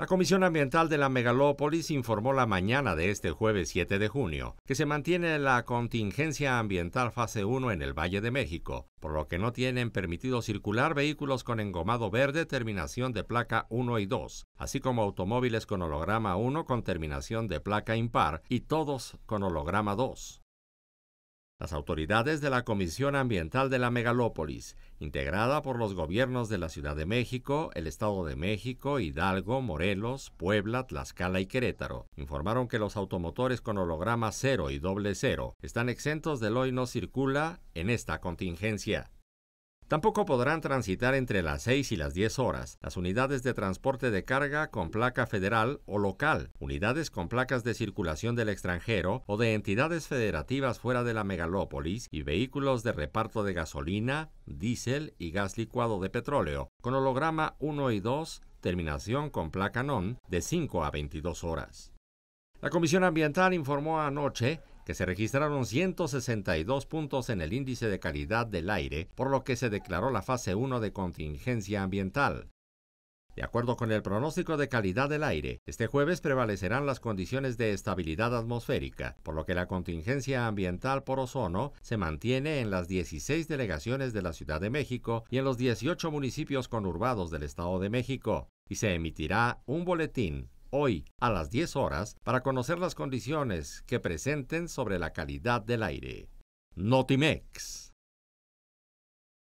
La Comisión Ambiental de la Megalópolis informó la mañana de este jueves 7 de junio que se mantiene la contingencia ambiental fase 1 en el Valle de México, por lo que no tienen permitido circular vehículos con engomado verde terminación de placa 1 y 2, así como automóviles con holograma 1 con terminación de placa impar y todos con holograma 2. Las autoridades de la Comisión Ambiental de la Megalópolis, integrada por los gobiernos de la Ciudad de México, el Estado de México, Hidalgo, Morelos, Puebla, Tlaxcala y Querétaro, informaron que los automotores con holograma 0 y doble 0 están exentos del hoy no circula en esta contingencia. Tampoco podrán transitar entre las 6 y las 10 horas las unidades de transporte de carga con placa federal o local, unidades con placas de circulación del extranjero o de entidades federativas fuera de la megalópolis y vehículos de reparto de gasolina, diésel y gas licuado de petróleo, con holograma 1 y 2, terminación con placa NON, de 5 a 22 horas. La Comisión Ambiental informó anoche se registraron 162 puntos en el índice de calidad del aire, por lo que se declaró la fase 1 de contingencia ambiental. De acuerdo con el pronóstico de calidad del aire, este jueves prevalecerán las condiciones de estabilidad atmosférica, por lo que la contingencia ambiental por ozono se mantiene en las 16 delegaciones de la Ciudad de México y en los 18 municipios conurbados del Estado de México, y se emitirá un boletín hoy a las 10 horas para conocer las condiciones que presenten sobre la calidad del aire. Notimex.